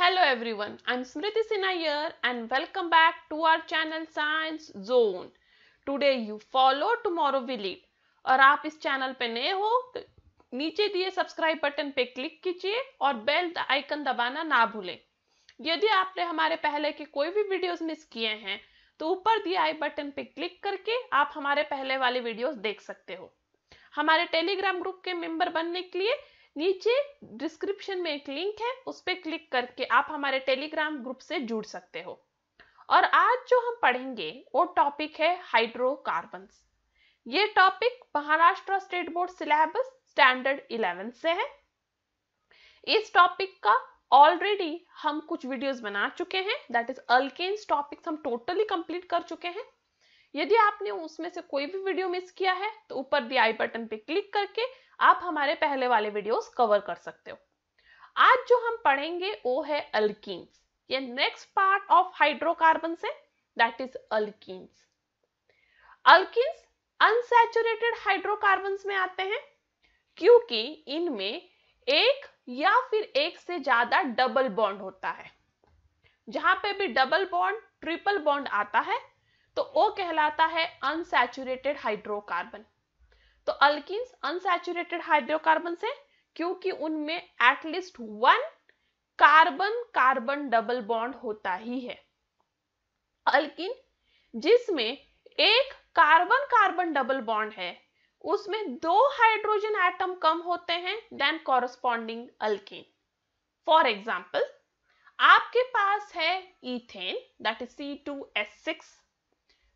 Hello everyone, I'm Smriti Sinha here and welcome back to our channel Science Zone. Today you follow, tomorrow we lead. और आप इस channel पे नए हो तो नीचे दिए सब्सक्राइब बटन पे क्लिक कीजिए और बेल आइकन दबाना ना भूलें यदि आपने हमारे पहले के कोई भी वीडियोस मिस किए हैं तो ऊपर दिए आई बटन पे क्लिक करके आप हमारे पहले वाले वीडियोस देख सकते हो हमारे टेलीग्राम ग्रुप के मेंबर बनने के लिए नीचे डिस्क्रिप्शन में एक लिंक है उस पर क्लिक करके आप हमारे टेलीग्राम ग्रुप से जुड़ सकते हो और आज जो हम पढ़ेंगे वो टॉपिक है हाइड्रोकार्बन ये topic Maharashtra state board syllabus standard eleventh से है इस टॉपिक का ऑलरेडी हम कुछ वीडियोस बना चुके हैं दैट इज अल्केन्स टॉपिक्स हम टोटली कंप्लीट कर चुके हैं यदि आपने उसमें से कोई भी वीडियो मिस किया है तो ऊपर दी आई बटन पे क्लिक करके आप हमारे पहले वाले वीडियोस कवर कर सकते हो आज जो हम पढ़ेंगे वो है अल्किन्स ये नेक्स्ट पार्ट ऑफ हाइड्रोकार्बन से that is alkenes alkenes unsaturated hydrocarbon में आते हैं क्योंकि इनमें एक या फिर एक से ज्यादा डबल बॉन्ड होता है जहां पे भी डबल बॉन्ड ट्रिपल बॉन्ड आता है तो वो कहलाता है अनसेचुरेटेड हाइड्रोकार्बन तो अल्किन्स अनसेचुरेटेड हाइड्रोकार्बन है क्योंकि उनमें at least one carbon carbon double bond होता ही है अल्किन जिसमें एक कार्बन कार्बन डबल बॉन्ड है उसमें दो हाइड्रोजन एटम कम होते हैं than corresponding alkane for example आपके पास है ethane that is C two S six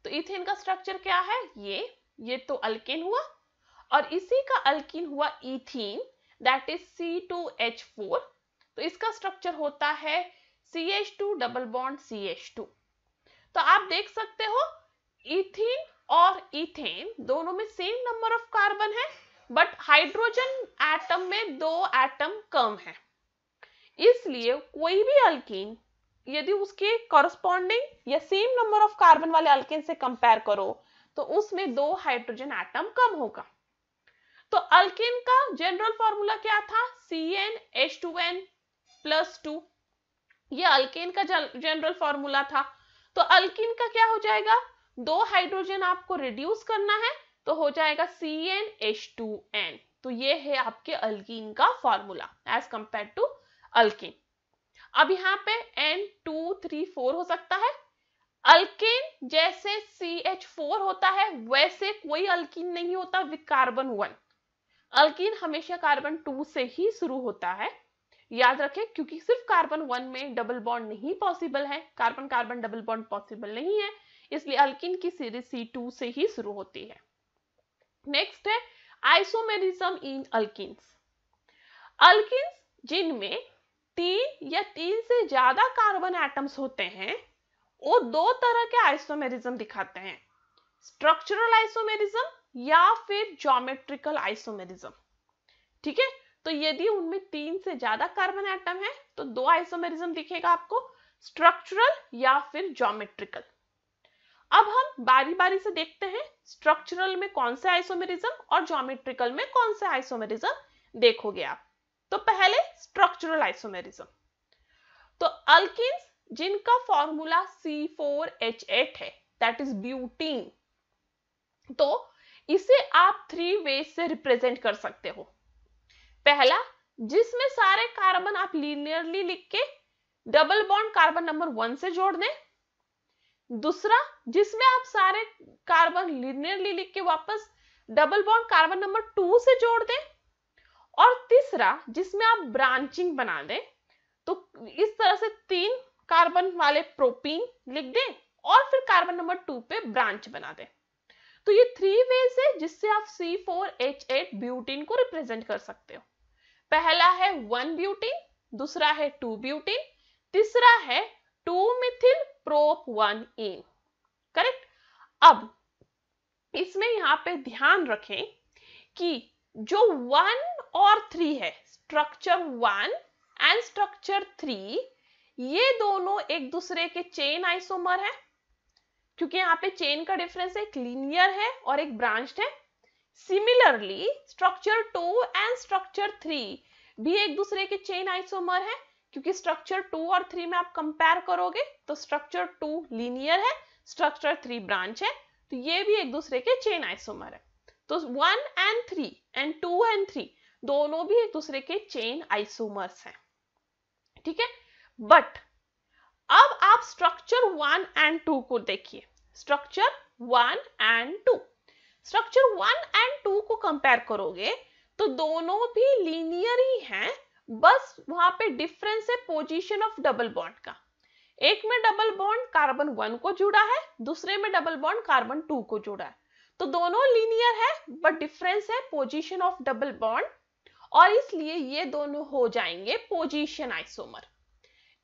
तो इथेन का स्ट्रक्चर क्या है ये ये तो अल्केन हुआ और इसी का अल्किन हुआ इथीन दैट इज फोर तो इसका स्ट्रक्चर होता है C H two double bond C H two तो आप देख सकते हो इथीन और इथेन दोनों में सेम नंबर ऑफ कार्बन है बट हाइड्रोजन एटम में दो एटम कम है इसलिए कोई भी अल्किन यदि उसके कॉरस्पॉन्डिंग या सेम नंबर ऑफ कार्बन वाले अल्किन से कंपेयर करो तो उसमें दो हाइड्रोजन एटम कम होगा तो अल्किन का जनरल फॉर्मूला क्या था C N H two N plus two यह अल्किन का जनरल फॉर्मूला था तो अल्किन का क्या हो जाएगा दो हाइड्रोजन आपको रिड्यूस करना है तो हो जाएगा C N H two N तो ये है आपके अल्किन का formula as compare to alkane अब यहाँ पे एन टू थ्री फोर हो सकता है अल्किन जैसे सी एच फोर होता है वैसे कोई अल्किन नहीं होता विद कार्बन वन अल्किन हमेशा कार्बन टू से ही शुरू होता है याद रखें क्योंकि सिर्फ कार्बन वन में डबल बॉन्ड नहीं पॉसिबल है carbon carbon double bond possible नहीं है इसलिए अल्किन की सीरीज सी टू से ही शुरू होती है नेक्स्ट है आइसोमेरिज्म इन अल्किन्स अल्किन्स जिनमें तीन या तीन से ज्यादा कार्बन एटम्स होते हैं वो दो तरह के आइसोमेरिज्म दिखाते हैं स्ट्रक्चरल आइसोमेरिज्म या फिर ज्योमेट्रिकल आइसोमेरिज्म ठीक है तो यदि उनमें तीन से ज्यादा कार्बन एटम है तो दो आइसोमेरिज्म दिखेगा आपको स्ट्रक्चरल या फिर ज्योमेट्रिकल अब हम बारी बारी से देखते हैं स्ट्रक्चरल में कौन से आइसोमेरिज्म और ज्योमेट्रिकल में कौन से आइसोमेरिज्म देखोगे आप तो पहले स्ट्रक्चरल आइसोमेरिज्म तो अल्किन्स जिनका फॉर्मूला C4H8 है दैट इज ब्यूटीन तो इसे आप थ्री वे से रिप्रेजेंट कर सकते हो पहला जिसमें सारे कार्बन आप लीनियरली लिख के double bond carbon number one से जोड़ दें दूसरा जिसमें आप सारे कार्बन लीनियरली लिख के वापस double bond carbon number two से जोड़ दें और तीसरा जिसमें आप ब्रांचिंग बना दें तो इस तरह से तीन कार्बन वाले प्रोपीन लिख दें और फिर कार्बन नंबर टू पे ब्रांच बना दें तो ये थ्री वेज है जिससे आप C four H eight butene को रिप्रेजेंट कर सकते हो पहला है वन ब्यूटीन दूसरा है टू ब्यूटीन तीसरा है two methyl prop one ene correct अब इसमें यहां पे ध्यान रखें कि जो वन और थ्री है structure one and structure three ये दोनों एक दूसरे के चेन आइसोमर है क्योंकि यहाँ पे चेन का डिफरेंस एक लीनियर है और एक ब्रांच है similarly structure two and structure three भी एक दूसरे के चेन आइसोमर है क्योंकि स्ट्रक्चर टू और थ्री में आप कंपेयर करोगे तो स्ट्रक्चर टू लीनियर है स्ट्रक्चर थ्री ब्रांच है तो ये भी एक दूसरे के चेन आइसोमर है तो one and three and two and three दोनों भी एक दूसरे के चेन आइसोमर्स हैं ठीक है बट अब आप स्ट्रक्चर वन एंड टू को देखिए structure one and two structure one and two को कंपेयर करोगे तो दोनों भी लीनियर ही हैं बस वहां पे डिफरेंस है पोजीशन ऑफ डबल बॉन्ड का एक में डबल बॉन्ड कार्बन वन को जुड़ा है दूसरे में डबल बॉन्ड कार्बन टू को जुड़ा है तो दोनों लीनियर है बट डिफरेंस है पोजीशन ऑफ डबल बॉन्ड और इसलिए ये दोनों हो जाएंगे पोजीशन आइसोमर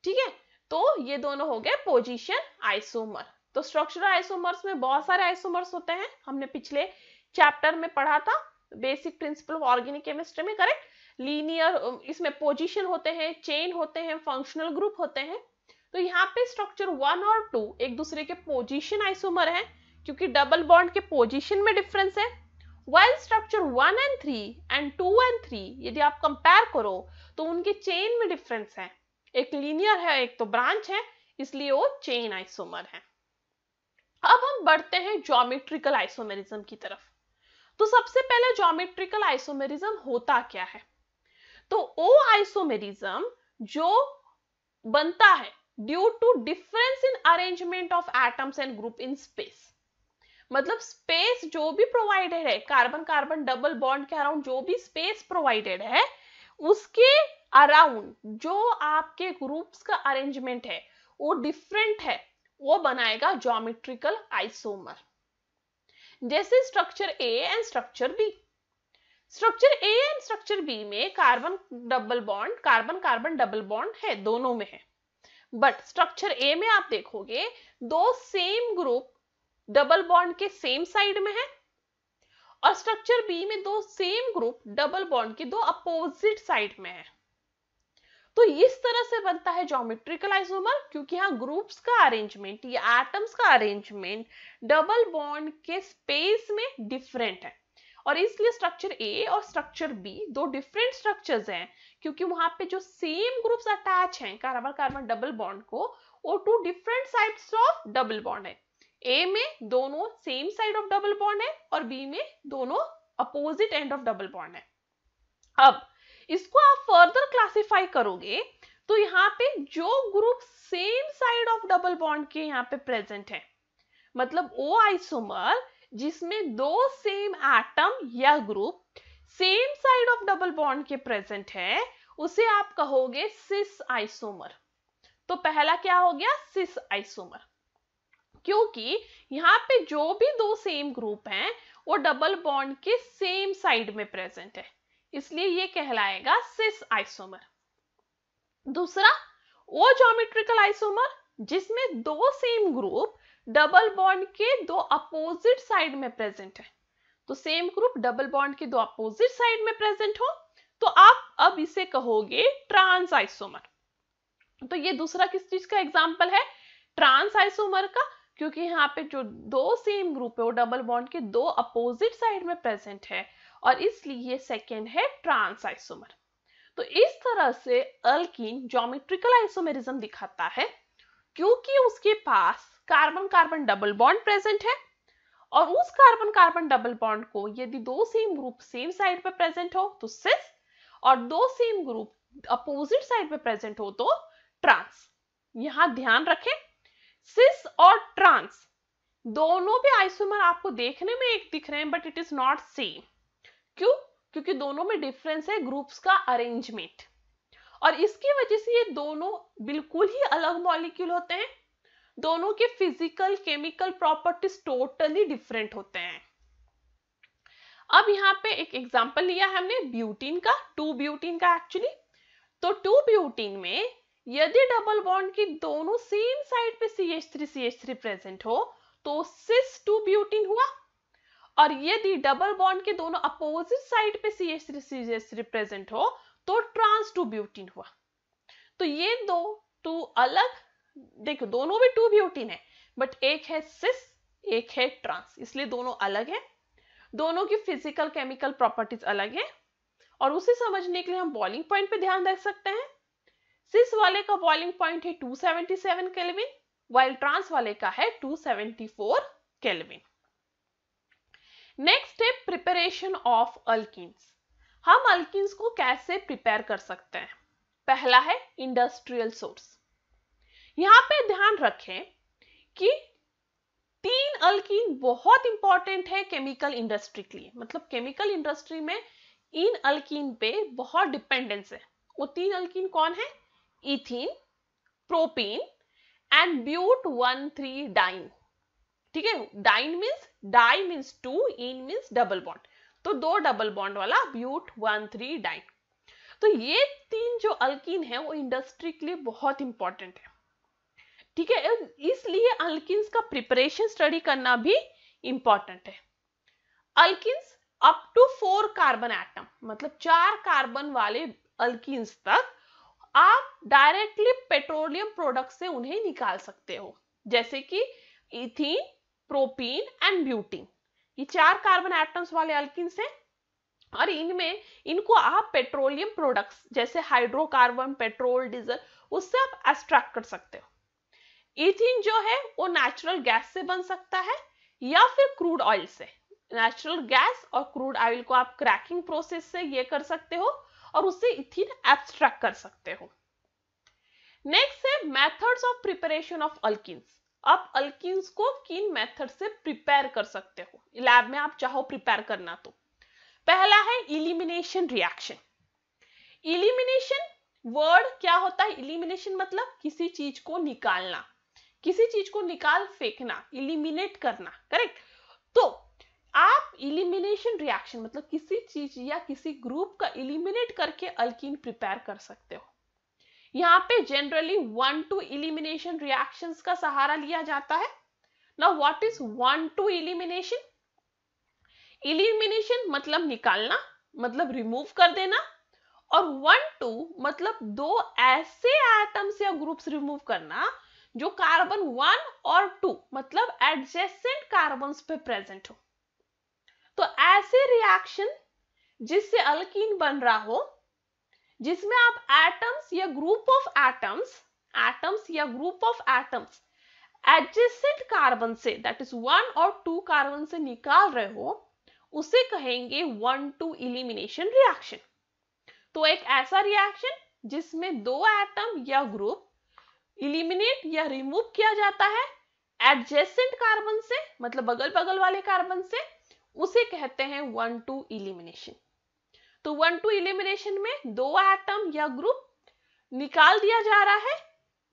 ठीक है तो ये दोनों हो गए पोजीशन आइसोमर तो स्ट्रक्चरल आइसोमर्स में बहुत सारे आइसोमर्स होते हैं हमने पिछले चैप्टर में पढ़ा था basic principle of organic chemistry में करेक्ट लीनियर um, इसमें पोजिशन होते हैं चेन होते हैं फंक्शनल ग्रुप होते हैं तो यहाँ पे स्ट्रक्चर वन और टू एक दूसरे के पोजिशन आइसोमर है क्योंकि डबल बॉन्ड के पोजिशन में डिफरेंस है while structure one and three and two and three यदि आप कंपेयर करो तो उनके चेन में डिफरेंस है एक लीनियर है एक तो ब्रांच है इसलिए वो चेन आइसोमर है अब हम बढ़ते हैं ज्योमेट्रिकल आइसोमेरिज्म की तरफ तो सबसे पहले ज्योमेट्रिकल आइसोमेरिज्म होता क्या है तो ओ आइसोमेरिज्म जो बनता है due to difference in arrangement of atoms and group in space मतलब स्पेस जो भी प्रोवाइडेड है कार्बन कार्बन डबल बॉन्ड के अराउंड जो भी स्पेस प्रोवाइडेड है उसके अराउंड जो आपके ग्रुप्स का अरेंजमेंट है वो डिफरेंट है वो बनाएगा जोमेट्रिकल आइसोमर जैसे structure A and structure B structure A and structure B में carbon double bond carbon carbon double bond है दोनों में है बट स्ट्रक्चर ए में आप देखोगे दो सेम ग्रुप डबल बॉन्ड के सेम साइड में है और स्ट्रक्चर बी में दो सेम ग्रुप डबल बॉन्ड के दो अपोजिट साइड में है तो इस तरह से बनता है ज्योमेट्रिकल आइसोमर क्योंकि यहाँ ग्रुप्स का अरेंजमेंट या एटम्स का अरेंजमेंट डबल बॉन्ड के स्पेस में डिफरेंट है और इसलिए स्ट्रक्चर ए और स्ट्रक्चर बी दो डिफरेंट स्ट्रक्चर्स हैं क्योंकि वहां पे जो सेम ग्रुप्स अटैच हैं कार्बन कार्बन डबल बॉन्ड को वो two different sides of double bond है ए में दोनों same side of double bond है और बी में दोनों opposite end of double bond है अब इसको आप फर्दर क्लासिफाई करोगे तो यहाँ पे जो group same side of double bond के यहाँ पे प्रेजेंट है मतलब ओ आइसोमर जिसमें दो सेम एटम या group same side of double bond के प्रेजेंट है उसे आप कहोगे सिस आइसोमर तो पहला क्या हो गया सिस आइसोमर क्योंकि यहाँ पे जो भी दो सेम ग्रुप हैं वो डबल बॉन्ड के सेम साइड में प्रेजेंट है इसलिए ये कहलाएगा सिस आइसोमर दूसरा ओ जोमेट्रिकल आइसोमर जिसमें दो सेम ग्रुप डबल बॉन्ड के दो अपोजिट साइड में प्रेजेंट है तो सेम ग्रुप डबल बॉन्ड के दो अपोजिट साइड में प्रेजेंट हो तो आप अब इसे कहोगे ट्रांस आइसोमर तो ये दूसरा किस चीज का एग्जाम्पल है ट्रांस आइसोमर का क्योंकि यहाँ पे जो दो सेम ग्रुप है वो डबल बॉन्ड के दो अपोजिट साइड में प्रेजेंट है और इसलिए सेकेंड है ट्रांस आइसोमर तो इस तरह से अल्किन जोमेट्रिकल आइसोमेरिज्म दिखाता है क्योंकि उसके पास carbon carbon double bond present है और उस कार्बन कार्बन डबल बॉन्ड को यदि दो सेम ग्रुप सेम साइड पर प्रेजेंट हो तो सिस और दो सेम ग्रुप अपोजिट साइड पर प्रेजेंट हो तो ट्रांस यहां ध्यान रखें सिस और ट्रांस दोनों भी आइसोमर आपको देखने में एक दिख रहे हैं but it is not same क्यों क्योंकि दोनों में डिफरेंस है ग्रुप्स का अरेंजमेंट और इसकी वजह से ये दोनों बिल्कुल ही अलग मॉलिक्यूल होते हैं दोनों के physical chemical properties totally different होते हैं अब यहाँ पे एक एग्जांपल लिया हमने ब्यूटीन का टू ब्यूटीन का एक्चुअली तो टू ब्यूटीन में यदि डबल बॉन्ड की दोनों सेम साइड पे C H three C H three present हो तो सिस टू ब्यूटीन हुआ और यदि डबल बॉन्ड के दोनों अपोजिट साइड पे C S three C H represent हो तो ट्रांस टू ब्यूटीन हुआ तो ये दो टू अलग देखो दोनों में टू ब्यूटीन है बट एक है सिस एक है ट्रांस इसलिए दोनों अलग है दोनों की फिजिकल केमिकल प्रॉपर्टीज अलग है और उसे समझने के लिए हम बॉइलिंग पॉइंट पे ध्यान रख सकते हैं सिस वाले का बॉइलिंग पॉइंट है 277 केल्विन वाइल ट्रांस वाले का है 274 केल्विन नेक्स्ट है प्रिपरेशन ऑफ अल्किन्स हम अल्किन्स को कैसे प्रिपेयर कर सकते हैं पहला है इंडस्ट्रियल सोर्स यहां पे ध्यान रखें कि तीन अल्किन बहुत इंपॉर्टेंट है केमिकल इंडस्ट्री के लिए मतलब केमिकल इंडस्ट्री में इन अल्किन पे बहुत डिपेंडेंस है वो तीन अल्किन कौन है इथिन propene and ब्यूट one three dine ठीक है dine means die means to in means double bond तो दो डबल बॉन्ड वाला ब्यूट वन थ्री डाइन तो ये तीन जो अल्किन है वो इंडस्ट्री के लिए बहुत इंपॉर्टेंट है ठीक है इसलिए अल्किन्स का प्रिपरेशन स्टडी करना भी इंपॉर्टेंट है alkenes up to four carbon atom मतलब चार कार्बन वाले अल्किन्स तक आप डायरेक्टली पेट्रोलियम प्रोडक्ट से उन्हें निकाल सकते हो जैसे कि इथिन प्रोपीन एंड ब्यूटीन ये चार कार्बन एटम्स वाले अल्किन हैं और इनमें इनको आप पेट्रोलियम प्रोडक्ट्स जैसे हाइड्रोकार्बन पेट्रोल डीजल उससे आप एक्सट्रैक्ट कर सकते हो इथिन जो है वो नेचुरल गैस से बन सकता है या फिर क्रूड ऑयल से नेचुरल गैस और क्रूड ऑयल को आप क्रैकिंग प्रोसेस से ये कर सकते हो और उससे इथिन एब्स्ट्रैक्ट कर सकते हो नेक्स्ट है methods of preparation of alkenes आप अल्किन्स को किन मेथड से प्रिपेयर कर सकते हो लैब में आप चाहो प्रिपेयर करना तो पहला है इलिमिनेशन रिएक्शन इलिमिनेशन वर्ड क्या होता है इलिमिनेशन मतलब किसी चीज को निकालना किसी चीज को निकाल फेंकना इलिमिनेट करना करेक्ट तो आप इलिमिनेशन रिएक्शन मतलब किसी चीज या किसी ग्रुप का इलिमिनेट करके अल्किन प्रिपेयर कर सकते हो यहाँ पे generally one two elimination reaction का सहारा लिया जाता है ना what is one two elimination elimination मतलब निकालना मतलब रिमूव कर देना और वन टू मतलब दो ऐसे एटम्स या ग्रुप्स रिमूव करना जो कार्बन वन और टू मतलब एडजेसेंट कार्बन पे प्रेजेंट हो तो ऐसे रिएक्शन जिससे अल्किन बन रहा हो जिसमें आप एटम्स या ग्रुप ऑफ एटम्स एटम्स या group of atoms adjacent carbon से दैट इज वन और टू कार्बन से निकाल रहे हो उसे कहेंगे वन टू इलिमिनेशन रिएक्शन तो एक ऐसा रिएक्शन जिसमें दो एटम या ग्रुप इलिमिनेट या रिमूव किया जाता है एडजेसेंट कार्बन से मतलब बगल बगल वाले कार्बन से उसे कहते हैं वन टू इलिमिनेशन तो वन टू इलिमिनेशन में दो एटम या ग्रुप निकाल दिया जा रहा है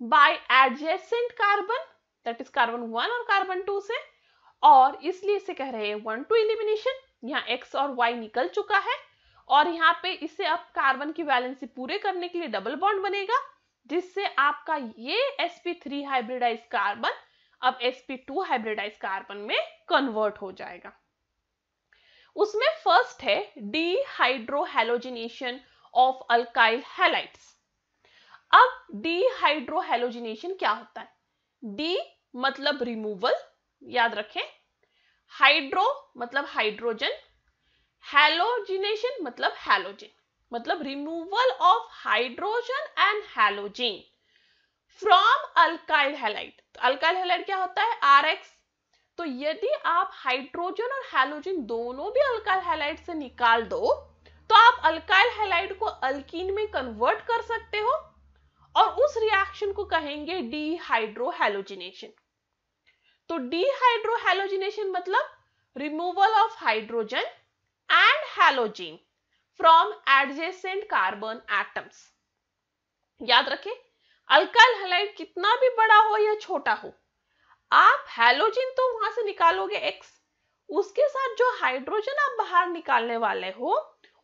by adjacent carbon that is carbon one और कार्बन टू से और इसलिए इसे कह रहे हैं वन टू इलिमिनेशन यहाँ एक्स और वाई निकल चुका है और यहाँ पे इसे अब कार्बन की वैलेंसी पूरे करने के लिए डबल बॉन्ड बनेगा जिससे आपका ये sp3 हाइब्रिडाइज कार्बन अब sp2 हाइब्रिडाइज कार्बन में कन्वर्ट हो जाएगा उसमें फर्स्ट है डीहाइड्रोहेलोजिनेशन ऑफ अल्काइल हेलाइट्स अब डीहाइड्रोहेलोजिनेशन क्या होता है डी मतलब रिमूवल याद रखें हाइड्रो मतलब हाइड्रोजन हेलोजिनेशन मतलब हेलोजिन मतलब removal of hydrogen and halogen from alkyl halide alkyl halide क्या होता है आर एक्स तो यदि आप हाइड्रोजन और हैलोजन दोनों भी अल्काइल हैलाइड से निकाल दो तो आप अल्काइल हैलाइड को अल्किन में कन्वर्ट कर सकते हो और उस रिएक्शन को कहेंगे डीहाइड्रोहैलोजिनेशन तो डीहाइड्रोहैलोजिनेशन मतलब removal of hydrogen and halogen from adjacent carbon atoms याद रखें अल्काइल हैलाइड कितना भी बड़ा हो या छोटा हो आप हेलोजिन तो वहां से निकालोगे एक्स उसके साथ जो हाइड्रोजन आप बाहर निकालने वाले हो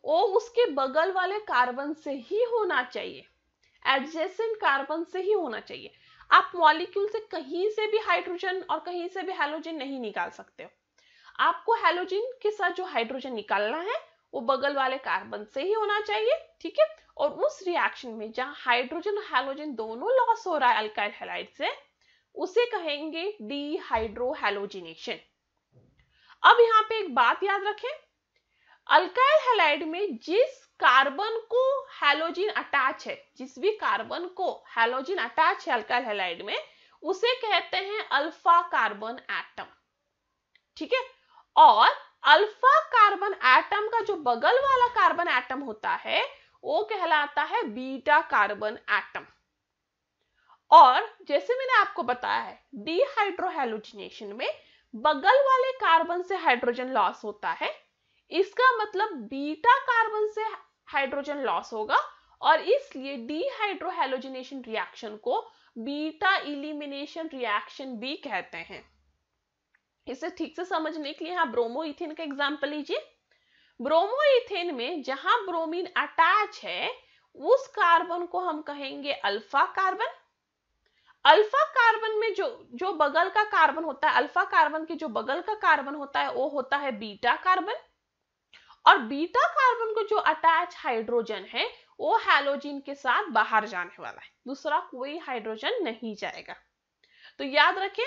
वो उसके बगल वाले कार्बन से ही होना चाहिए एडजेसेंट कार्बन से ही होना चाहिए आप मॉलिक्यूल से कहीं से भी हाइड्रोजन और कहीं से भी हेलोजिन नहीं निकाल सकते हो आपको हेलोजिन के साथ जो हाइड्रोजन निकालना है वो बगल वाले कार्बन से ही होना चाहिए ठीक है और उस रिएक्शन में जहां हाइड्रोजन और हेलोजन दोनों लॉस हो रहा है अल्काइल हेलाइड से उसे कहेंगे डीहाइड्रोहैलोजिनेशन अब यहां पे एक बात याद रखें अल्काइल हेलाइड में जिस कार्बन को हेलोजिन अटैच है जिस भी कार्बन को हेलोजिन अटैच है अल्काइल हेलाइड में उसे कहते हैं अल्फा कार्बन एटम ठीक है और अल्फा कार्बन एटम का जो बगल वाला कार्बन एटम होता है वो कहलाता है बीटा कार्बन एटम और जैसे मैंने आपको बताया है डीहाइड्रोहेलोजिनेशन में बगल वाले कार्बन से हाइड्रोजन लॉस होता है इसका मतलब बीटा कार्बन से हाइड्रोजन लॉस होगा और इसलिए डीहाइड्रोहेलोजिनेशन रिएक्शन को बीटा इलिमिनेशन रिएक्शन भी कहते हैं इसे ठीक से समझने के लिए यहाँ ब्रोमो इथेन का एग्जाम्पल लीजिए ब्रोमो इथेन में जहां ब्रोमीन अटैच है उस कार्बन को हम कहेंगे अल्फा कार्बन अल्फा कार्बन में जो जो बगल का कार्बन होता है अल्फा कार्बन के जो बगल का कार्बन होता है वो होता है बीटा कार्बन और बीटा कार्बन को जो अटैच हाइड्रोजन है वो हैलोजिन के साथ बाहर जाने वाला है दूसरा कोई हाइड्रोजन नहीं जाएगा तो याद रखें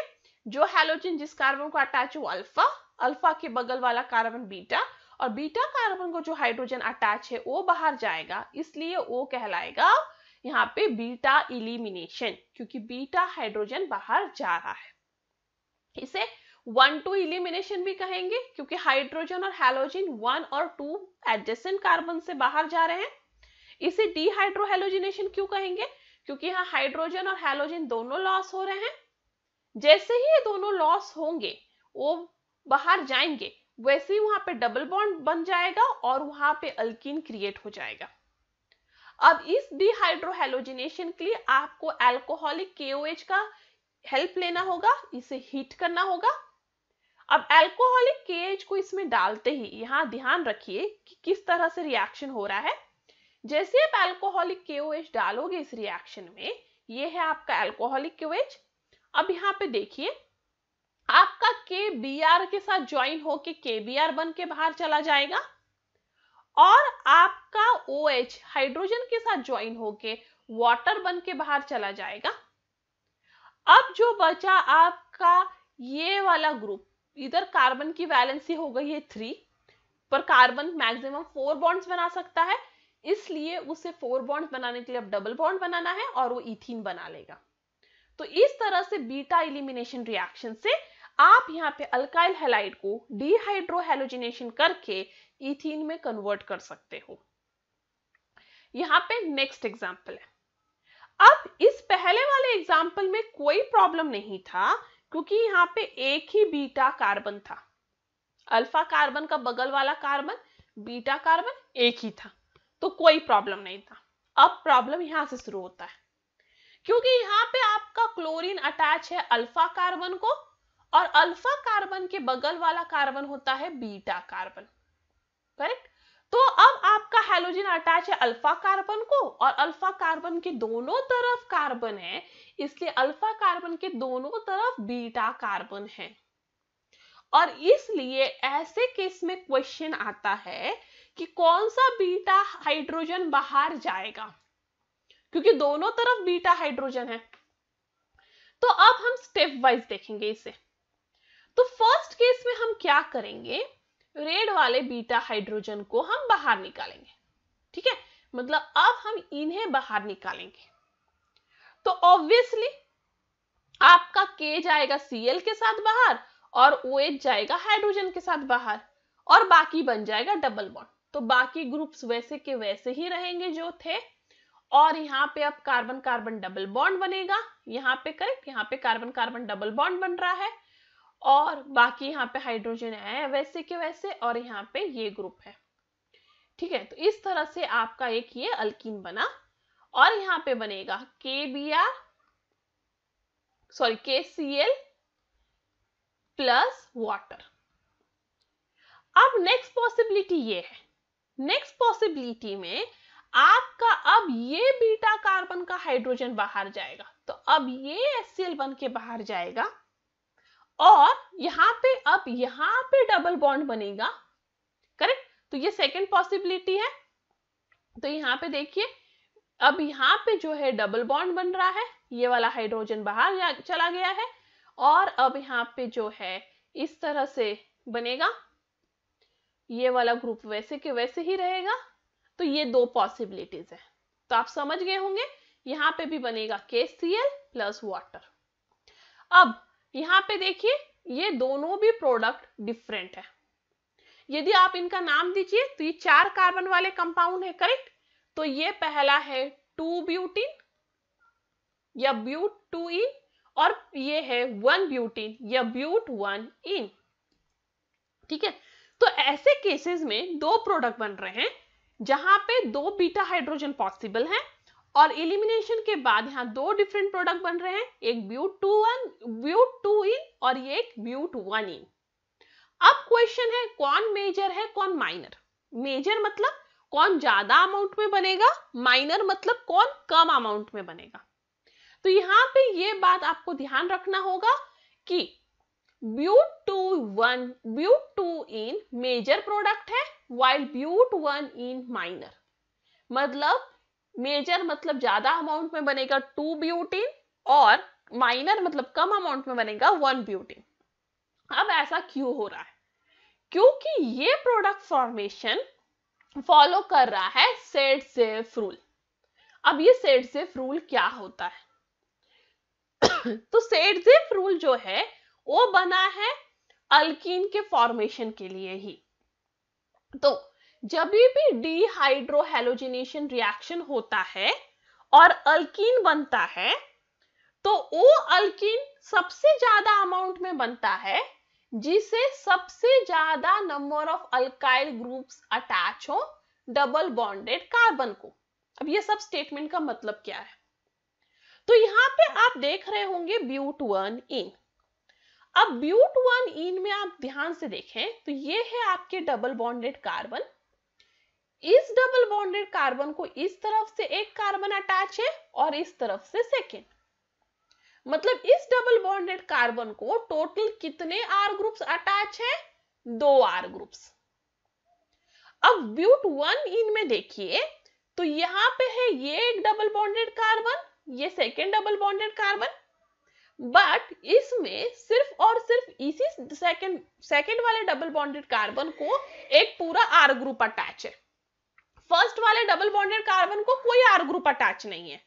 जो हैलोजन जिस कार्बन को अटैच हो अल्फा अल्फा के बगल वाला कार्बन बीटा और बीटा कार्बन को जो हाइड्रोजन अटैच है वो बाहर जाएगा इसलिए वो कहलाएगा यहाँ पे बीटा इलिमिनेशन क्योंकि बीटा हाइड्रोजन बाहर जा रहा है इसे वन टू इलिमिनेशन भी कहेंगे क्योंकि हाइड्रोजन और हेलोजिन वन और टू एडजेसेंट कार्बन से बाहर जा रहे हैं इसे डीहाइड्रोहेलोजिनेशन क्यों कहेंगे क्योंकि यहाँ हाइड्रोजन और हेलोजन दोनों लॉस हो रहे हैं जैसे ही ये दोनों लॉस होंगे वो बाहर जाएंगे वैसे ही वहां पे डबल बॉन्ड बन जाएगा और वहां पे अल्किन क्रिएट हो जाएगा अब इस डिहाइड्रोहेलोजिनेशन के लिए आपको एल्कोहलिक केओएच का हेल्प लेना होगा इसे हीट करना होगा अब एल्कोहलिक केएच को इसमें डालते ही यहाँ ध्यान रखिए कि किस तरह से रिएक्शन हो रहा है जैसे आप एल्कोहलिक केओएच डालोगे इस रिएक्शन में ये है आपका एल्कोहलिक केओएच अब यहाँ पे देखिए आपका के के साथ ज्वाइन होके के बन के बाहर चला जाएगा और आपका ओ OH हाइड्रोजन के साथ ज्वाइन होके वाटर बन के बाहर चला जाएगा अब जो बचा आपका ये वाला ग्रुप इधर कार्बन की वैलेंसी हो गई है थ्री पर कार्बन मैक्सिमम फोर बॉन्ड्स बना सकता है इसलिए उसे फोर बॉन्ड बनाने के लिए अब डबल बॉन्ड बनाना है और वो इथिन बना लेगा तो इस तरह से बीटा इलिमिनेशन रिएक्शन से आप यहाँ पे अल्काइल हेलाइड को डिहाइड्रोहेलोजिनेशन करके इथीन में कन्वर्ट कर सकते हो यहाँ पे नेक्स्ट एग्जाम्पल है अब इस पहले वाले एग्जाम्पल में कोई प्रॉब्लम नहीं था क्योंकि यहाँ पे एक ही बीटा कार्बन था अल्फा कार्बन का बगल वाला कार्बन बीटा कार्बन एक ही था तो कोई प्रॉब्लम नहीं था अब प्रॉब्लम यहां से शुरू होता है क्योंकि यहां पे आपका क्लोरीन अटैच है अल्फा कार्बन को और अल्फा कार्बन के बगल वाला कार्बन होता है बीटा कार्बन करेक्ट तो अब आपका हेलोजन अटैच है अल्फा कार्बन को और अल्फा कार्बन के दोनों तरफ कार्बन है इसलिए अल्फा कार्बन के दोनों तरफ बीटा कार्बन है और इसलिए ऐसे केस में क्वेश्चन आता है कि कौन सा बीटा हाइड्रोजन बाहर जाएगा क्योंकि दोनों तरफ बीटा हाइड्रोजन है तो अब हम स्टेप वाइज देखेंगे इसे तो फर्स्ट केस में हम क्या करेंगे रेड वाले बीटा हाइड्रोजन को हम बाहर निकालेंगे ठीक है मतलब अब हम इन्हें बाहर निकालेंगे तो ऑब्वियसली आपका के जाएगा सीएल के साथ बाहर और ओ OH जाएगा हाइड्रोजन के साथ बाहर और बाकी बन जाएगा डबल बॉन्ड तो बाकी ग्रुप्स वैसे के वैसे ही रहेंगे जो थे और यहाँ पे अब कार्बन कार्बन डबल बॉन्ड बनेगा यहाँ पे करेक्ट यहाँ पे कार्बन कार्बन डबल बॉन्ड बन रहा है और बाकी यहाँ पे हाइड्रोजन है वैसे के वैसे और यहाँ पे ये ग्रुप है ठीक है तो इस तरह से आपका एक ये अल्किन बना और यहाँ पे बनेगा के B R sorry K C L plus water अब नेक्स्ट पॉसिबिलिटी ये है नेक्स्ट पॉसिबिलिटी में आपका अब ये बीटा कार्बन का हाइड्रोजन बाहर जाएगा तो अब ये एस सी एल बन के बाहर जाएगा और यहां पे अब यहां पे डबल बॉन्ड बनेगा करेक्ट तो ये सेकंड पॉसिबिलिटी है तो यहां पे देखिए अब यहां पे जो है डबल बॉन्ड बन रहा है ये वाला हाइड्रोजन बाहर चला गया है और अब यहां पे जो है इस तरह से बनेगा ये वाला ग्रुप वैसे के वैसे ही रहेगा तो ये दो पॉसिबिलिटीज है तो आप समझ गए होंगे यहां पे भी बनेगा के सी एल प्लस वाटर अब यहाँ पे देखिए ये दोनों भी प्रोडक्ट डिफरेंट है यदि आप इनका नाम दीजिए तो ये चार कार्बन वाले कंपाउंड है करेक्ट तो ये पहला है टू ब्यूटीन या ब्यूट टू इन और ये है वन ब्यूटीन या ब्यूट वन इन ठीक है तो ऐसे केसेस में दो प्रोडक्ट बन रहे हैं जहां पे दो बीटा हाइड्रोजन पॉसिबल हैं और इलिमिनेशन के बाद यहाँ दो डिफरेंट प्रोडक्ट बन रहे हैं एक but two one but two ene और ये एक ब्यूट वन इन अब क्वेश्चन है कौन मेजर है कौन माइनर मेजर मतलब कौन ज्यादा अमाउंट में बनेगा माइनर मतलब कौन कम अमाउंट में बनेगा तो यहाँ पे ये बात आपको ध्यान रखना होगा कि but two one but two ene major product है while but one ene minor मतलब मेजर मतलब ज्यादा अमाउंट में बनेगा टू ब्यूटीन और माइनर मतलब कम अमाउंट में बनेगा वन ब्यूटीन अब ऐसा क्यों हो रहा है क्योंकि ये प्रोडक्ट फॉर्मेशन फॉलो कर रहा है सेट सेफ रूल अब ये सेट सेफ रूल क्या होता है तो सेट सेफ रूल जो है वो बना है अल्किन के फॉर्मेशन के लिए ही तो जब भी डीहाइड्रोहेलोजिनेशन रिएक्शन होता है और अल्कीन बनता है तो वो अल्कीन सबसे ज्यादा अमाउंट में बनता है जिसे सबसे ज्यादा number of alkyl groups attach हो डबल बॉन्डेड कार्बन को अब ये सब स्टेटमेंट का मतलब क्या है तो यहां पे आप देख रहे होंगे ब्यूट वन इन अब ब्यूट वन इन में आप ध्यान से देखें तो ये है आपके डबल बॉन्डेड कार्बन इस डबल बॉन्डेड कार्बन को इस तरफ से एक कार्बन अटैच है और इस तरफ से सेकेंड मतलब इस डबल बॉन्डेड कार्बन को टोटल कितने आर ग्रुप्स अटैच है दो आर ग्रुप्स अब ब्यूट वन इनमें देखिए तो यहां पे है ये एक डबल बॉन्डेड कार्बन ये second double bonded carbon but इसमें सिर्फ और सिर्फ इसी सेकेंड सेकेंड वाले डबल बॉन्डेड कार्बन को एक पूरा आर ग्रुप अटैच है फर्स्ट वाले डबल बॉन्डेड कार्बन को कोई आर ग्रुप अटैच नहीं है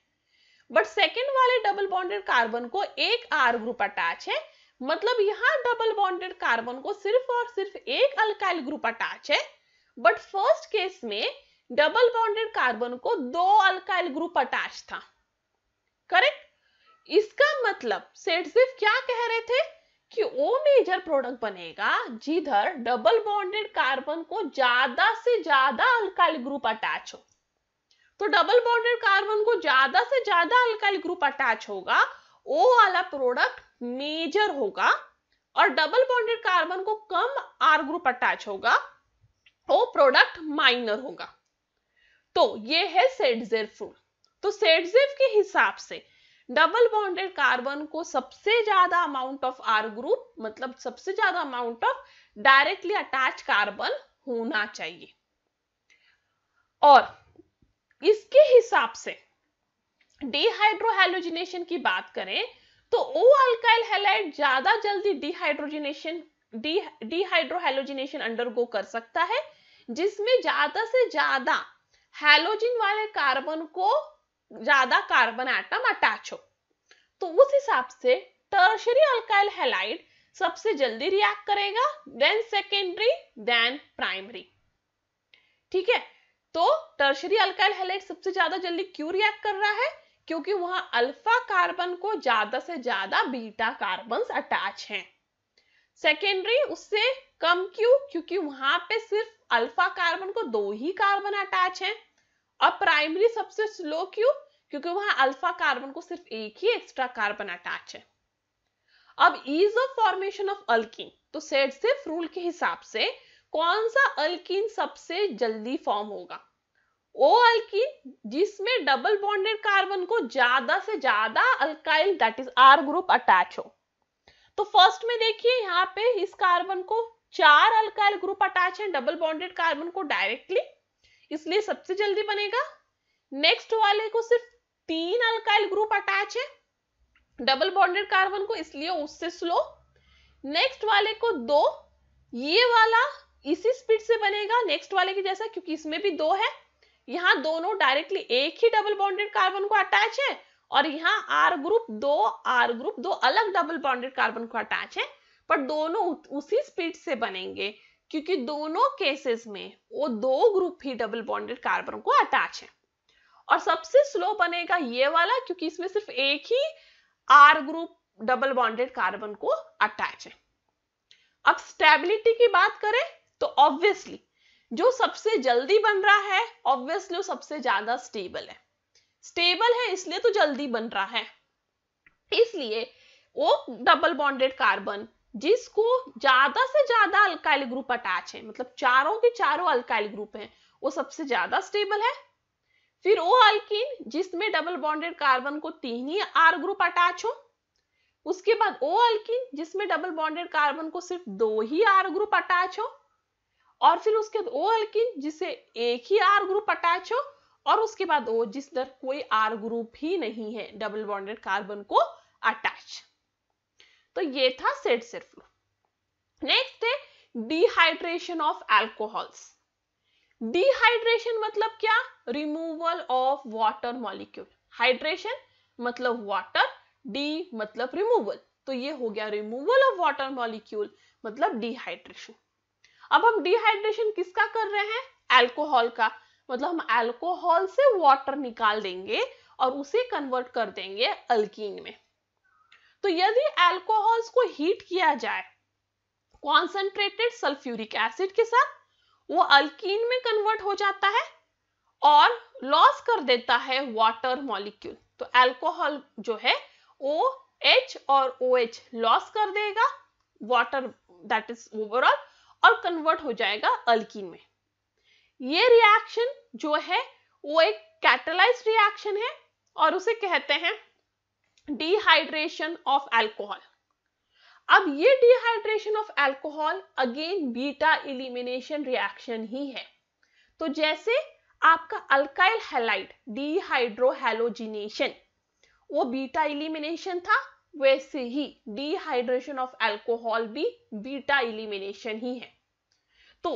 बट सेकेंड वाले डबल बॉन्डेड कार्बन को एक आर ग्रुप अटैच है मतलब यहां डबल बॉन्डेड कार्बन को सिर्फ और सिर्फ एक अल्काइल ग्रुप अटैच है बट फर्स्ट केस में डबल बॉन्डेड कार्बन को दो अल्काइल ग्रुप अटैच था करेक्ट इसका मतलब सेठ सिर्फ क्या कह रहे थे कि वो मेजर प्रोडक्ट बनेगा जिधर डबल बॉन्डेड कार्बन को ज्यादा से ज्यादा अल्काइल ग्रुप अटैच हो तो डबल बॉन्डेड कार्बन को ज्यादा से ज्यादा अल्काइल ग्रुप अटैच होगा वो वाला प्रोडक्ट मेजर होगा और डबल बॉन्डेड कार्बन को कम आर ग्रुप अटैच होगा वो प्रोडक्ट माइनर होगा तो ये है सेडजेर रूल तो सेडजेव के हिसाब से डबल बॉन्डेड कार्बन को सबसे ज्यादा अमाउंट ऑफ आर ग्रुप मतलब सबसे ज्यादा amount of directly attach carbon होना चाहिए और इसके हिसाब से डिहाइड्रोहेलोजिनेशन की बात करें तो ओ अल्काइल हेलाइड ज्यादा जल्दी डिहाइड्रोजिनेशन डिहाइड्रोहेलोजिनेशन अंडरगो कर सकता है जिसमें ज्यादा से ज्यादा हेलोजिन वाले कार्बन को ज्यादा कार्बन एटम अटैच हो तो उस हिसाब से टर्शरी अल्काइल हेलाइड सबसे जल्दी रिएक्ट करेगा देन सेकेंडरी देन प्राइमरी ठीक है तो टर्शरी अल्काइल हेलाइड सबसे ज्यादा जल्दी क्यों रिएक्ट कर रहा है क्योंकि वहां अल्फा कार्बन को ज्यादा से ज्यादा बीटा कार्बन अटैच हैं सेकेंडरी उससे कम क्यों क्योंकि वहां पे सिर्फ अल्फा कार्बन को दो ही कार्बन अटैच हैं अब प्राइमरी सबसे स्लो क्यों क्योंकि वहां अल्फा कार्बन को सिर्फ एक ही एक्स्ट्रा कार्बन अटैच है अब ease of formation of alkene तो सेट सिर्फ रूल के हिसाब से कौन सा अल्किन सबसे जल्दी फॉर्म होगा ओ अल्किन जिसमें डबल बॉन्डेड कार्बन को ज्यादा से ज्यादा alkyl that is R group attach हो तो फर्स्ट में देखिए यहाँ पे इस कार्बन को चार अल्काइल ग्रुप अटैच है डबल बॉन्डेड कार्बन को डायरेक्टली इसलिए सबसे जल्दी बनेगा नेक्स्ट वाले को सिर्फ तीन अल्काइल ग्रुप अटैच है डबल बॉन्डेड कार्बन को इसलिए उससे स्लो नेक्स्ट वाले को दो ये वाला इसी स्पीड से बनेगा नेक्स्ट वाले की जैसा क्योंकि इसमें भी दो है यहाँ दोनों डायरेक्टली एक ही डबल बॉन्डेड कार्बन को अटैच है और यहाँ आर ग्रुप दो आर ग्रुप दो अलग डबल बॉन्डेड कार्बन को अटैच है पर दोनों उसी स्पीड से बनेंगे क्योंकि दोनों केसेस में वो दो ग्रुप ही डबल बॉन्डेड कार्बन को अटैच है और सबसे स्लो बनेगा ये वाला क्योंकि इसमें सिर्फ एक ही R group double bonded carbon को अटैच है अब स्टेबिलिटी की बात करें तो ऑब्वियसली जो सबसे जल्दी बन रहा है ऑब्वियसली वो सबसे ज्यादा स्टेबल है स्टेबल है इसलिए तो जल्दी बन रहा है इसलिए वो डबल बॉन्डेड कार्बन जिसको ज्यादा से ज्यादा अल्काइल ग्रुप अटैच है मतलब चारों के चारों अल्काइल ग्रुप हैं वो सबसे ज्यादा स्टेबल है फिर वो अल्किन जिसमें डबल बॉन्डेड कार्बन को तीन ही आर ग्रुप अटैच हो उसके बाद वो अल्किन जिसमें डबल बॉन्डेड कार्बन को सिर्फ दो ही आर ग्रुप अटैच हो और फिर उसके बाद वो अल्किन जिसे एक ही आर ग्रुप अटैच हो और उसके बाद वो जिस दर कोई आर ग्रुप ही नहीं है डबल बॉन्डेड कार्बन को अटैच तो ये था सेट सिर्फ नेक्स्ट है डिहाइड्रेशन ऑफ एल्कोहल्स डिहाइड्रेशन मतलब क्या removal of water molecule hydration मतलब वाटर डी मतलब रिमूवल तो ये हो गया रिमूवल ऑफ वाटर मॉलिक्यूल मतलब डिहाइड्रेशन अब हम डिहाइड्रेशन किसका कर रहे हैं एल्कोहल का मतलब हम एल्कोहल से वाटर निकाल देंगे और उसे कन्वर्ट कर देंगे अल्कीन में तो यदि एल्कोहल्स को हीट किया जाए कॉन्सेंट्रेटेड सल्फ्यूरिक एसिड के साथ वो अल्कीन में कन्वर्ट हो जाता है और लॉस कर देता है वाटर मॉलिक्यूल तो एल्कोहल जो है ओ एच और ओ एच लॉस कर देगा वाटर दैट इज ओवरऑल और कन्वर्ट हो जाएगा अल्कीन में ये रिएक्शन जो है वो एक कैटलाइज रिएक्शन है और उसे कहते हैं डिहाइड्रेशन ऑफ एल्कोहल अब ये dehydration of alcohol again beta elimination reaction ही है तो जैसे आपका अल्काइल हेलाइट डिहाइड्रोहेलोजिनेशन वो बीटा इलिमिनेशन था वैसे ही डिहाइड्रेशन ऑफ एल्कोहल भी बीटा इलिमिनेशन ही है तो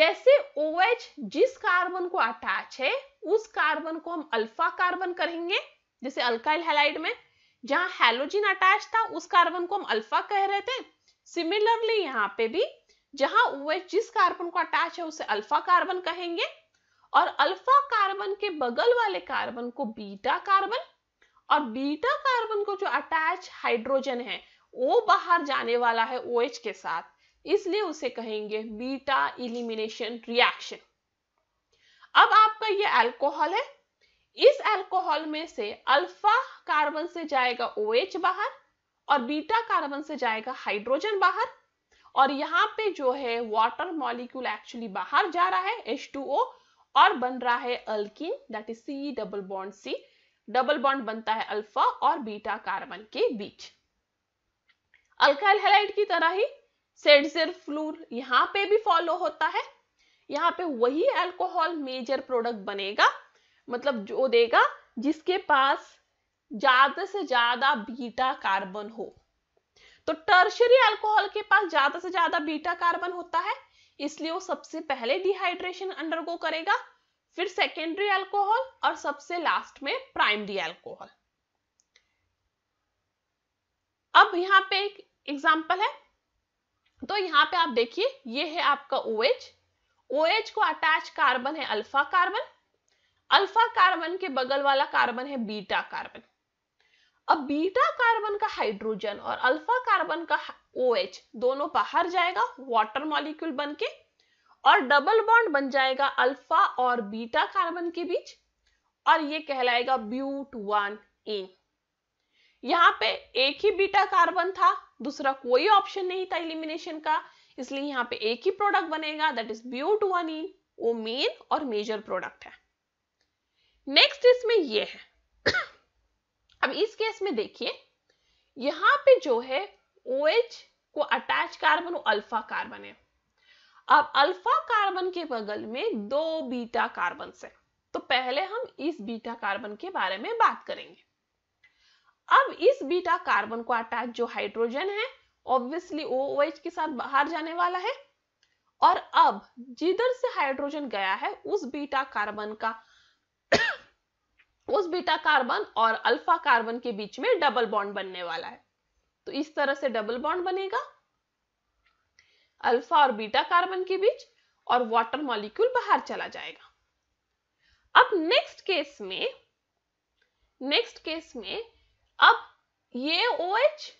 जैसे OH जिस कार्बन को अटैच है उस कार्बन को हम अल्फा कार्बन करेंगे जैसे अल्काइल हेलाइड में जहां हेलोजिन अटैच था उस कार्बन को हम अल्फा कह रहे थे सिमिलरली यहाँ पे भी जहां ओएच जिस कार्बन को अटैच है उसे अल्फा कार्बन कहेंगे और अल्फा कार्बन के बगल वाले कार्बन को बीटा कार्बन और बीटा कार्बन को जो अटैच हाइड्रोजन है वो बाहर जाने वाला है OH के साथ इसलिए उसे कहेंगे बीटा इलिमिनेशन रिएक्शन अब आपका ये अल्कोहल है इस अल्कोहल में से अल्फा कार्बन से जाएगा ओ OH बाहर और बीटा कार्बन से जाएगा हाइड्रोजन बाहर और यहाँ पे जो है वाटर मॉलिक्यूल एक्चुअली बाहर जा रहा है H2O और बन रहा है alkene that is C double bond C double bond बनता है अल्फा और बीटा कार्बन के बीच अल्काइल की तरह ही सेडजर फ्लूर यहाँ पे भी फॉलो होता है यहाँ पे वही अल्कोहल मेजर प्रोडक्ट बनेगा मतलब जो देगा जिसके पास ज्यादा से ज्यादा बीटा कार्बन हो तो टर्शरी अल्कोहल के पास ज्यादा से ज्यादा बीटा कार्बन होता है इसलिए वो सबसे पहले डिहाइड्रेशन अंडरगो करेगा फिर सेकेंडरी अल्कोहल और सबसे लास्ट में प्राइमरी अल्कोहल अब यहाँ पे एक एग्जाम्पल है तो यहाँ पे आप देखिए ये है आपका ओ OH को अटैच कार्बन है अल्फा कार्बन अल्फा कार्बन के बगल वाला कार्बन है बीटा कार्बन अब बीटा कार्बन का हाइड्रोजन और अल्फा कार्बन का ओ OH दोनों बाहर जाएगा वाटर मॉलिक्यूल बन के और डबल बॉन्ड बन जाएगा अल्फा और बीटा कार्बन के बीच और ये कहलाएगा ब्यूट वन इन यहाँ पे एक ही बीटा कार्बन था दूसरा कोई ऑप्शन नहीं था इलिमिनेशन का इसलिए यहाँ पे एक ही प्रोडक्ट बनेगा that is but one ene वो मेन और मेजर प्रोडक्ट है नेक्स्ट इसमें ये है अब इस केस में देखिए यहां पे जो है ओ OH को अटैच कार्बन अल्फा कार्बन है अब अल्फा कार्बन के बगल में दो बीटा कार्बन है तो पहले हम इस बीटा कार्बन के बारे में बात करेंगे अब इस बीटा कार्बन को अटैच जो हाइड्रोजन है ऑब्वियसली OH के साथ बाहर जाने वाला है और अब जिधर से हाइड्रोजन गया है उस बीटा कार्बन का उस बीटा कार्बन और अल्फा कार्बन के बीच में डबल बॉन्ड बनने वाला है तो इस तरह से डबल बॉन्ड बनेगा अल्फा और बीटा कार्बन के बीच और वाटर मॉलिक्यूल बाहर चला जाएगा अब नेक्स्ट केस में नेक्स्ट केस में अब ये OH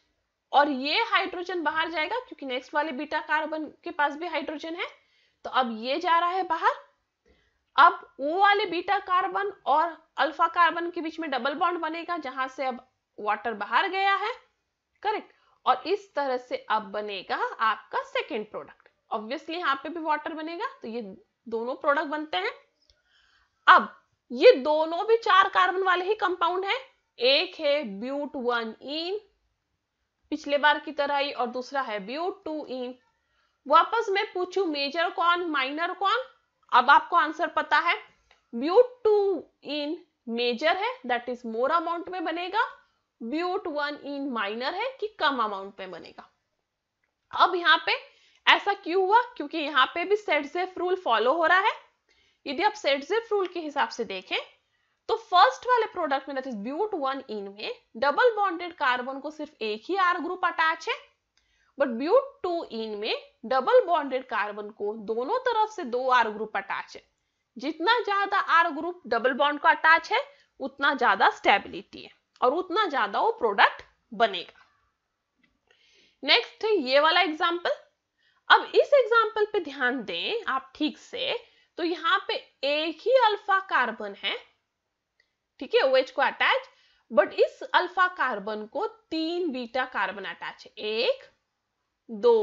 और ये हाइड्रोजन बाहर जाएगा क्योंकि नेक्स्ट वाले बीटा कार्बन के पास भी हाइड्रोजन है तो अब ये जा रहा है बाहर अब वो वाले बीटा कार्बन और अल्फा कार्बन के बीच में डबल बॉन्ड बनेगा जहां से अब वाटर बाहर गया है करेक्ट और इस तरह से अब बनेगा आपका सेकेंड प्रोडक्ट ऑब्वियसली यहाँ पे भी वाटर बनेगा तो ये दोनों प्रोडक्ट बनते हैं अब ये दोनों भी चार कार्बन वाले ही कंपाउंड है एक है ब्यूट वन इन पिछले बार की तरह ही और दूसरा है ब्यूट टू इन वापस मैं पूछू मेजर कौन माइनर कौन अब आपको आंसर पता है ब्यूट टू इन मेजर है दैट इज मोर अमाउंट में बनेगा ब्यूट वन इन माइनर है कि कम अमाउंट में बनेगा अब यहाँ पे ऐसा क्यों हुआ क्योंकि यहाँ पे भी सेटजेफ रूल फॉलो हो रहा है यदि आप सेटजेफ रूल के हिसाब से देखें तो फर्स्ट वाले प्रोडक्ट में that is but one ene में डबल बॉन्डेड कार्बन को सिर्फ एक ही आर ग्रुप अटैच है बट ब्यूट टू इन में डबल बॉन्डेड कार्बन को दोनों तरफ से दो आर ग्रुप अटैच है जितना ज्यादा आर ग्रुप डबल बॉन्ड को अटैच है उतना ज्यादा स्टेबिलिटी है और उतना ज्यादा वो प्रोडक्ट बनेगा नेक्स्ट ये वाला एग्जाम्पल अब इस एग्जाम्पल पे ध्यान दें आप ठीक से तो यहाँ पे एक ही अल्फा कार्बन है ठीक है ओएच को अटैच बट इस अल्फा कार्बन को तीन बीटा कार्बन अटैच है एक दो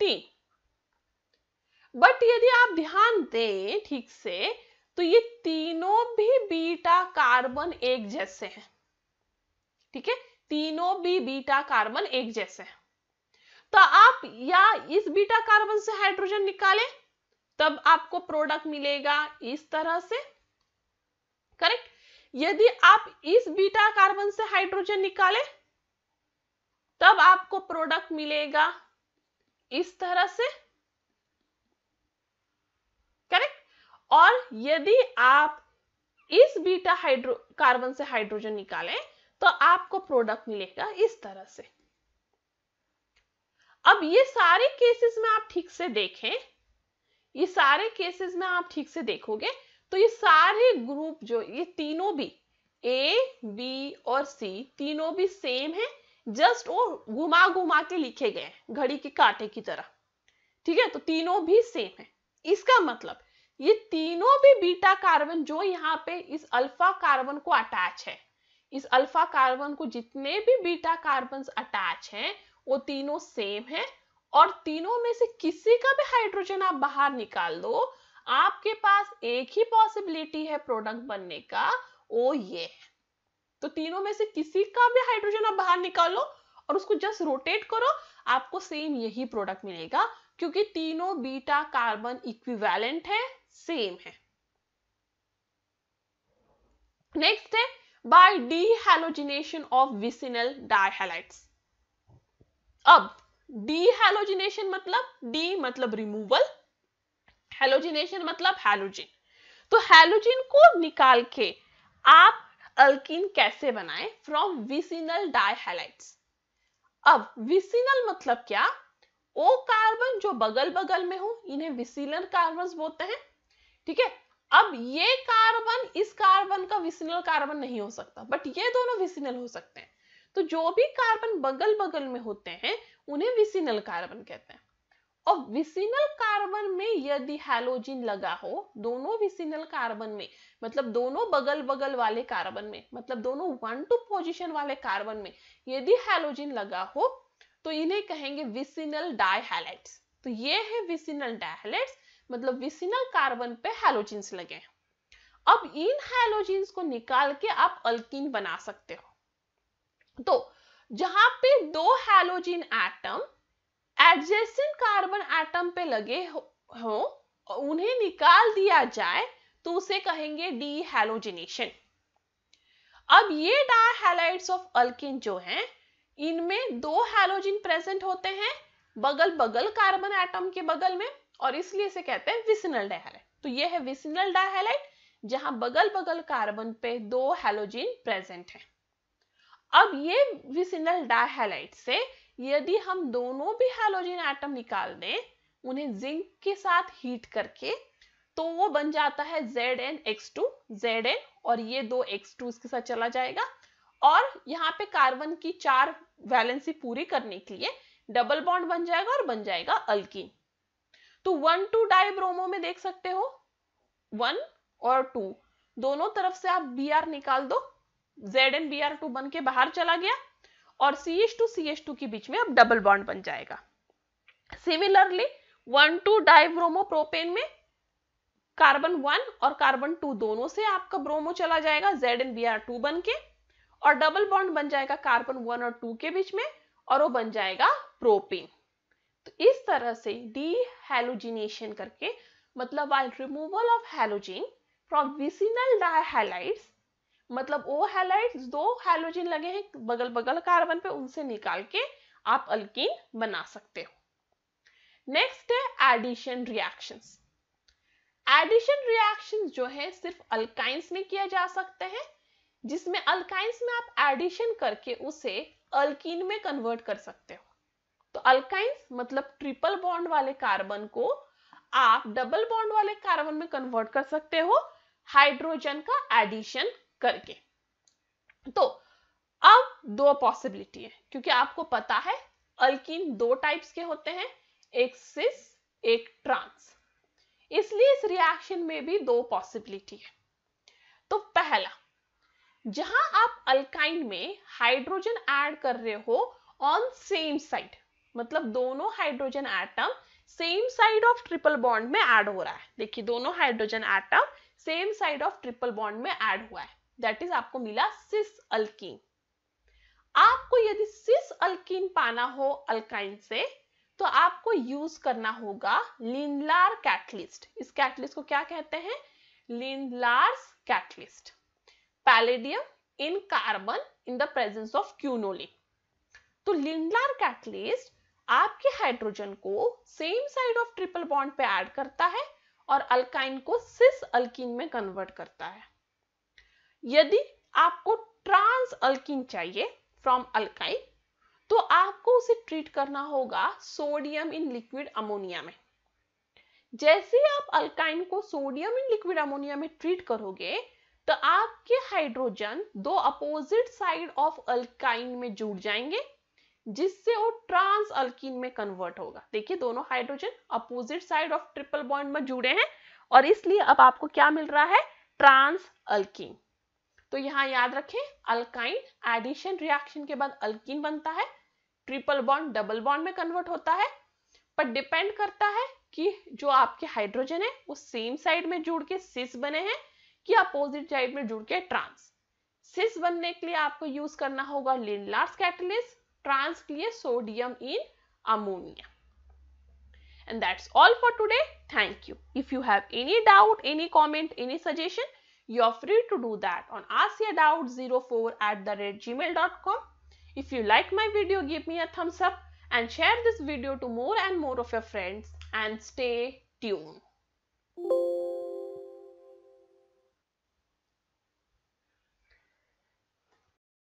तीन बट यदि आप ध्यान दें ठीक से तो ये तीनों भी बीटा कार्बन एक जैसे हैं ठीक है तीनों भी बीटा कार्बन एक जैसे हैं तो आप या इस बीटा कार्बन से हाइड्रोजन निकालें तब आपको प्रोडक्ट मिलेगा इस तरह से करेक्ट यदि आप इस बीटा कार्बन से हाइड्रोजन निकालें तब आपको प्रोडक्ट मिलेगा इस तरह से करेक्ट और यदि आप इस बीटा हाइड्रो कार्बन से हाइड्रोजन निकालें तो आपको प्रोडक्ट मिलेगा इस तरह से अब ये सारे केसेस में आप ठीक से देखें ये सारे केसेस में आप ठीक से देखोगे तो ये सारे ग्रुप जो ये तीनों भी ए बी और सी तीनों भी सेम है जस्ट वो घुमा घुमा के लिखे गए हैं घड़ी के कांटे की तरह ठीक है तो तीनों भी सेम है इसका मतलब ये तीनों भी बीटा कार्बन जो यहाँ पे इस अल्फा कार्बन को अटैच है इस अल्फा कार्बन को जितने भी बीटा कार्बन अटैच हैं वो तीनों सेम है और तीनों में से किसी का भी हाइड्रोजन आप बाहर निकाल दो आपके पास एक ही पॉसिबिलिटी है प्रोडक्ट बनने का वो ये है तो तीनों में से किसी का भी हाइड्रोजन आप बाहर निकालो और उसको जस्ट रोटेट करो आपको सेम यही प्रोडक्ट मिलेगा क्योंकि तीनों बीटा कार्बन इक्विवेलेंट है सेम है नेक्स्ट है by dehalogenation of vicinal dihalides अब डीहेलोजिनेशन मतलब डी मतलब रिमूवल हेलोजिनेशन मतलब हेलोजिन तो हेलोजिन को निकाल के आप अल्किन कैसे बनाए फ्रॉम विसिनल डायहेलाइट्स अब विसिनल मतलब क्या ओ कार्बन जो बगल बगल में हो इन्हें विसिनल कार्बन बोलते हैं ठीक है अब ये कार्बन इस कार्बन का विसिनल कार्बन नहीं हो सकता बट ये दोनों विसिनल हो सकते हैं तो जो भी कार्बन बगल बगल में होते हैं उन्हें विसिनल कार्बन कहते हैं और विसिनल कार्बन में यदि हैलोजिन लगा हो दोनों विसिनल कार्बन में मतलब दोनों बगल बगल वाले कार्बन में मतलब दोनों वन टू पोजिशन वाले कार्बन में यदि हैलोजिन लगा हो तो इन्हें कहेंगे विसिनल डायहैलाइट्स तो ये है विसिनल डायहैलाइट्स मतलब विसिनल कार्बन पे हेलोजिन्स लगे हैं अब इन हेलोजिन्स को निकाल के आप अल्किन बना सकते हो तो जहां पे दो halogen atom adjacent carbon atom पे लगे हो उन्हें निकाल दिया जाए तो उसे कहेंगे डीहेलोजिनेशन अब ये डायहैलाइड्स ऑफ अल्किन जो हैं इनमें दो हेलोजिन प्रेजेंट होते हैं बगल बगल कार्बन एटम के बगल में और इसलिए इसे कहते हैं विसिनल डायलाइट तो यह है विसिनल डायलाइट जहां बगल बगल कार्बन पे दो हेलोजिन प्रेजेंट है अब ये विसिनल डायलाइट से यदि हम दोनों भी हेलोजिन एटम निकाल दें उन्हें जिंक के साथ हीट करके तो वो बन जाता है Z N X two Z N और ये दो एक्स टू इसके साथ चला जाएगा और यहाँ पे कार्बन की चार वैलेंसी पूरी करने के लिए डबल बॉन्ड बन जाएगा और बन जाएगा अल्किन तो वन टू ब्रोमो में देख सकते हो वन और टू दोनों तरफ से आप बी आर निकाल दो Z N B R two बन के बाहर चला गया और C H two C H two के बीच में अब डबल बॉन्ड बन जाएगा similarly one two bromo propane में कार्बन वन और कार्बन टू दोनों से आपका ब्रोमो चला जाएगा Z N B R two बन के और डबल बॉन्ड बन जाएगा कार्बन वन और टू के बीच में और वो बन जाएगा प्रोपेन तो इस तरह से डी हेलोजिनेशन करके मतलब while removal of halogen from vicinal dihalides मतलब ओ हैलाइट्स दो हेलोजिन लगे हैं बगल बगल कार्बन पे उनसे निकाल के आप अल्किन बना सकते हो नेक्स्ट है एडिशन रिएक्शंस एडिशन रिएक्शंस जो है सिर्फ अल्काइंस में किया जा सकते हैं जिसमें अल्काइंस में आप एडिशन करके उसे अल्किन में कन्वर्ट कर सकते हो तो अल्काइंस मतलब ट्रिपल बॉन्ड वाले कार्बन को आप डबल बॉन्ड वाले कार्बन में कन्वर्ट कर सकते हो हाइड्रोजन का एडिशन करके तो अब दो पॉसिबिलिटी है क्योंकि आपको पता है अल्किन दो टाइप्स के होते हैं एक सिस एक ट्रांस इसलिए इस रिएक्शन में भी दो पॉसिबिलिटी है तो पहला जहां आप अल्काइन में हाइड्रोजन ऐड कर रहे हो ऑन सेम साइड मतलब दोनों hydrogen atom same side of triple bond में ऐड हो रहा है देखिए दोनों hydrogen atom same side of triple bond में ऐड हुआ है दैट इज आपको मिला सिस अल्किन आपको यदि सिस अल्किन पाना हो अल्काइन से तो आपको यूज करना होगा लिंडलार कैटलिस्ट इस कैटलिस्ट को क्या कहते हैं Lindlar's catalyst palladium in carbon in the presence of quinoline तो लिंडलार कैटलिस्ट आपके हाइड्रोजन को same side of triple bond पे ऐड करता है और अल्काइन को सिस अल्किन में कन्वर्ट करता है यदि आपको ट्रांस अल्किन चाहिए फ्रॉम अल्काइन तो आपको उसे ट्रीट करना होगा सोडियम इन लिक्विड अमोनिया में जैसे आप अल्काइन को सोडियम इन लिक्विड अमोनिया में ट्रीट करोगे तो आपके हाइड्रोजन दो अपोजिट साइड ऑफ अल्काइन में जुड़ जाएंगे जिससे वो ट्रांस अल्किन में कन्वर्ट होगा देखिए दोनों hydrogen opposite side of triple bond में जुड़े हैं और इसलिए अब आपको क्या मिल रहा है ट्रांस अल्किन तो यहां याद रखें अल्काइन एडिशन रिएक्शन के बाद अल्किन बनता है ट्रिपल बॉन्ड डबल बॉन्ड में कन्वर्ट होता है पर डिपेंड करता है कि जो आपके हाइड्रोजन है वो सेम साइड में जुड़ के सिस बने हैं कि अपोजिट साइड में जुड़ के ट्रांस सिस बनने के लिए आपको यूज करना होगा Lindlar's catalyst transclear sodium in ammonia. And that's all for today. Thank you. If you have any doubt, any comment, any suggestion, you are free to do that on asiadoubt04 at the rate gmail.com. If you like my video, give me a thumbs up and share this video to more and more of your friends and stay tuned.